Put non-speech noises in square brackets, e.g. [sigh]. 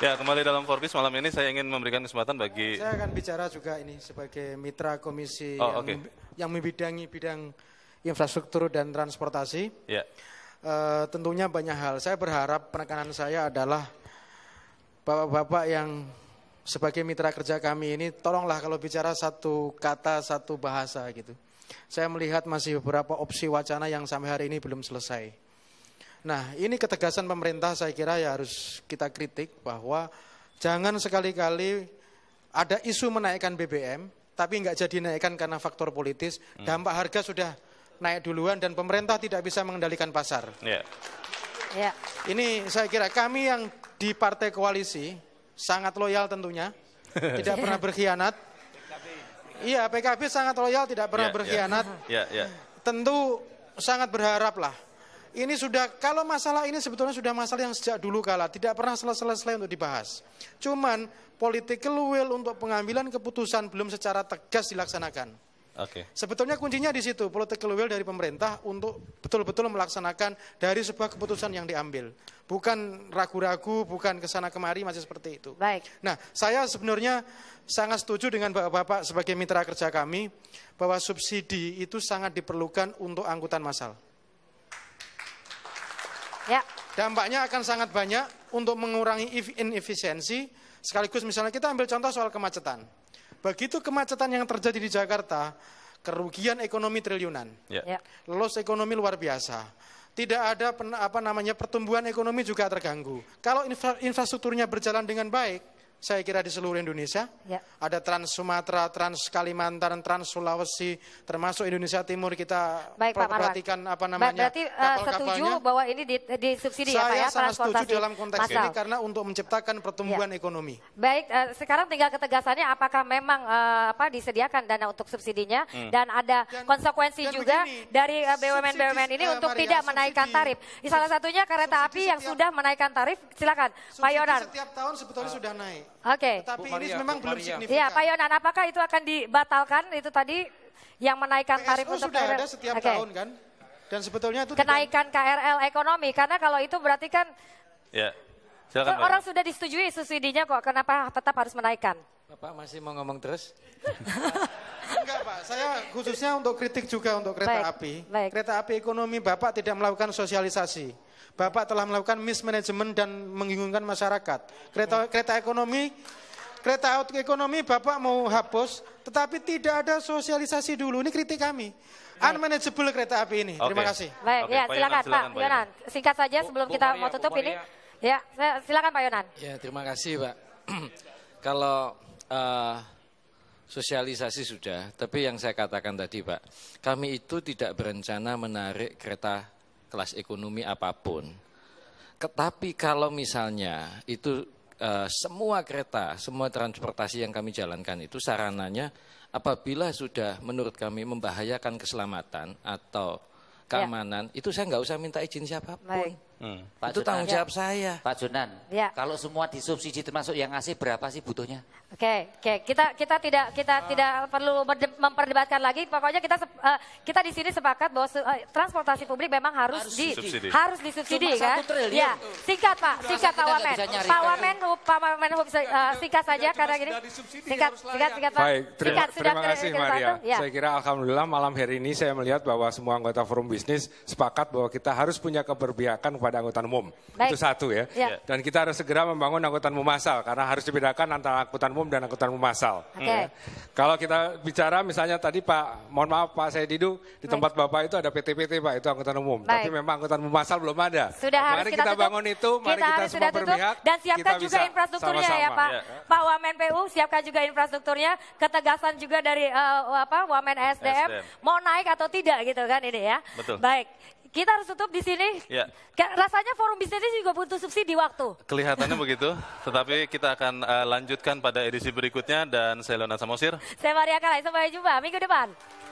Ya, kembali dalam Forbes malam ini saya ingin memberikan kesempatan bagi Saya akan bicara juga ini sebagai mitra komisi oh, yang, okay. yang membidangi bidang infrastruktur dan transportasi. Ya. E, tentunya banyak hal. Saya berharap penekanan saya adalah bapak-bapak yang sebagai mitra kerja kami ini tolonglah kalau bicara satu kata satu bahasa gitu. Saya melihat masih beberapa opsi wacana yang sampai hari ini belum selesai Nah, ini ketegasan pemerintah saya kira ya harus kita kritik bahwa jangan sekali-kali ada isu menaikkan BBM tapi nggak jadi naikkan karena faktor politis. Hmm. Dampak harga sudah naik duluan dan pemerintah tidak bisa mengendalikan pasar. Yeah. Yeah. Ini saya kira kami yang di partai koalisi sangat loyal tentunya, [laughs] tidak pernah berkhianat. Iya, PKB sangat loyal, tidak pernah yeah, ya. berkhianat. Yeah. Yeah, yeah. Tentu sangat berharap lah ini sudah, kalau masalah ini sebetulnya sudah masalah yang sejak dulu kala, tidak pernah selesai-selesai untuk dibahas. Cuman politik will untuk pengambilan keputusan belum secara tegas dilaksanakan. Oke. Okay. Sebetulnya kuncinya di situ, politik will dari pemerintah untuk betul-betul melaksanakan dari sebuah keputusan yang diambil. Bukan ragu-ragu, bukan kesana kemari, masih seperti itu. Baik. Nah, saya sebenarnya sangat setuju dengan Bapak-Bapak sebagai mitra kerja kami, bahwa subsidi itu sangat diperlukan untuk angkutan massal. Ya. Dampaknya akan sangat banyak untuk mengurangi inefisiensi. Sekaligus misalnya kita ambil contoh soal kemacetan. Begitu kemacetan yang terjadi di Jakarta, kerugian ekonomi triliunan. Ya. Ya. Loss ekonomi luar biasa. Tidak ada pen, apa namanya pertumbuhan ekonomi juga terganggu. Kalau infra, infrastrukturnya berjalan dengan baik, saya kira di seluruh Indonesia. Ya. Ada Trans Sumatera, Trans Kalimantan, Trans Sulawesi, termasuk Indonesia Timur kita Baik, Pak perhatikan apa namanya. Baik, berarti uh, setuju bahwa ini disubsidi di ya Pak ya sangat setuju dalam konteks Masal. ini karena untuk menciptakan pertumbuhan ya. ekonomi. Baik, uh, sekarang tinggal ketegasannya apakah memang uh, apa disediakan dana untuk subsidinya hmm. dan ada dan, konsekuensi dan juga begini, dari BUMN-BUMN ini uh, untuk Maria, tidak subsidi, menaikkan tarif. Salah satunya kereta api setiap, yang sudah menaikkan tarif, silakan Pak Yonan. Setiap tahun sebetulnya oh. sudah naik. Oke. Okay. Tapi Maria, ini memang Bu belum Maria. signifikan. Iya, Pak Yonan, apakah itu akan dibatalkan itu tadi yang menaikkan tarif untuk sudah KRL? ada setiap okay. tahun kan? Dan sebetulnya itu kenaikan tidak... KRL ekonomi karena kalau itu berarti kan Ya. Silakan. Orang sudah disetujui subsidinya kok, kenapa tetap harus menaikkan? Bapak masih mau ngomong terus? [laughs] Enggak Pak, saya khususnya untuk kritik juga untuk kereta baik, api. Baik. Kereta api ekonomi Bapak tidak melakukan sosialisasi. Bapak telah melakukan mismanagement dan menginginkan masyarakat. Kereta, kereta ekonomi kereta ekonomi Bapak mau hapus, tetapi tidak ada sosialisasi dulu. Ini kritik kami. Unmanageable kereta api ini. Terima kasih. Baik, okay, ya Pak silakan silakan Pak Yonan. Singkat saja sebelum Bu, kita Maria, mau tutup ini. Ya, silakan Pak Yonan. Ya, terima kasih Pak. [clears throat] Kalau uh, Sosialisasi sudah, tapi yang saya katakan tadi Pak, kami itu tidak berencana menarik kereta kelas ekonomi apapun. Tetapi kalau misalnya itu e, semua kereta, semua transportasi yang kami jalankan itu sarananya apabila sudah menurut kami membahayakan keselamatan atau ya. keamanan, ya. itu saya nggak usah minta izin siapapun. Baik. Hmm. Pak itu Junan. tanggung jawab ya. saya. Pak Junan, ya. kalau semua disubsidi termasuk yang ngasih berapa sih butuhnya? Oke, okay, oke. Okay. Kita kita tidak kita uh. tidak perlu memperdebatkan lagi. Pokoknya kita uh, kita di sini sepakat bahwa uh, transportasi publik memang harus, harus di subsidi. harus disubsidi Cuma kan? Triliun. Ya, singkat Pak, singkat Pak Wamen. Pak Wamen, Pak Wamen uh, singkat saja karena gini. Singkat, singkat, singkat Pak. Baik, terima, singkat, terima kasih Maria. Ya. Saya kira alhamdulillah malam hari ini saya melihat bahwa semua anggota forum bisnis sepakat bahwa kita harus punya keberpihakan kepada kepada angkutan umum. Baik. Itu satu ya. ya. Dan kita harus segera membangun angkutan umum massal karena harus dibedakan antara angkutan umum dan angkutan umum massal. Okay. Ya. Kalau kita bicara misalnya tadi Pak, mohon maaf Pak saya Didu, di Baik. tempat Bapak itu ada PT-PT Pak, itu angkutan umum. Baik. Tapi memang angkutan umum massal belum ada. Sudah mari harus kita, kita bangun itu, mari kita, kita semua tutup. berpihak. Dan siapkan juga infrastrukturnya sama -sama. ya Pak. Ya. Pak Wamen PU siapkan juga infrastrukturnya, ketegasan juga dari uh, apa Wamen SDM, SDM mau naik atau tidak gitu kan ini ya. Betul. Baik, kita harus tutup di sini. Ya. Rasanya forum bisnis ini juga butuh subsidi waktu. Kelihatannya [laughs] begitu, tetapi kita akan uh, lanjutkan pada edisi berikutnya dan saya Lona Samosir. Saya Maria Kalai, sampai jumpa minggu depan.